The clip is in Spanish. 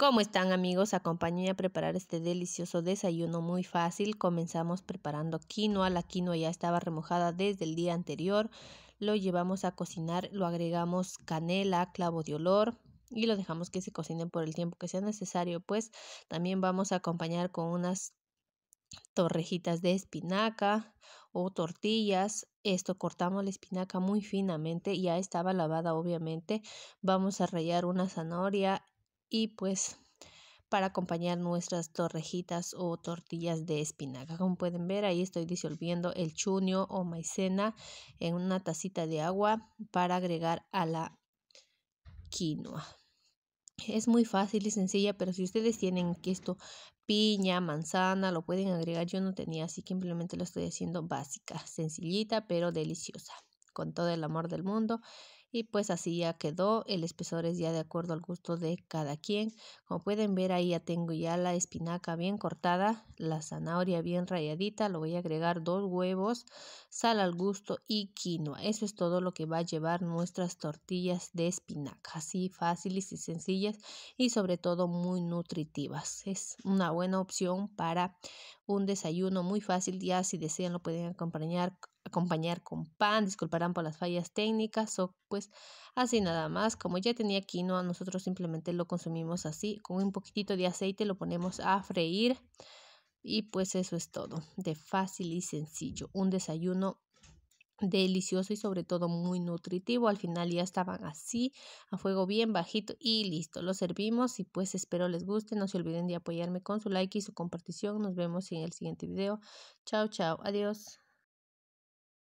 ¿Cómo están amigos? Acompáñenme a preparar este delicioso desayuno muy fácil. Comenzamos preparando quinoa. La quinoa ya estaba remojada desde el día anterior. Lo llevamos a cocinar, lo agregamos canela, clavo de olor, y lo dejamos que se cocinen por el tiempo que sea necesario. Pues también vamos a acompañar con unas torrejitas de espinaca o tortillas. Esto cortamos la espinaca muy finamente, ya estaba lavada obviamente. Vamos a rallar una zanahoria y pues para acompañar nuestras torrejitas o tortillas de espinaca. Como pueden ver, ahí estoy disolviendo el chuño o maicena en una tacita de agua para agregar a la quinoa. Es muy fácil y sencilla, pero si ustedes tienen que esto piña, manzana, lo pueden agregar. Yo no tenía, así que simplemente lo estoy haciendo básica, sencillita, pero deliciosa. Con todo el amor del mundo y pues así ya quedó, el espesor es ya de acuerdo al gusto de cada quien. Como pueden ver ahí ya tengo ya la espinaca bien cortada, la zanahoria bien rayadita, lo voy a agregar dos huevos, sal al gusto y quinoa. Eso es todo lo que va a llevar nuestras tortillas de espinaca, así fáciles y sencillas y sobre todo muy nutritivas. Es una buena opción para un desayuno muy fácil, ya si desean lo pueden acompañar acompañar con pan, disculparán por las fallas técnicas o pues así nada más. Como ya tenía quinoa, nosotros simplemente lo consumimos así, con un poquitito de aceite lo ponemos a freír y pues eso es todo, de fácil y sencillo, un desayuno delicioso y sobre todo muy nutritivo. Al final ya estaban así, a fuego bien bajito y listo. Lo servimos y pues espero les guste. No se olviden de apoyarme con su like y su compartición. Nos vemos en el siguiente video. Chao, chao. Adiós.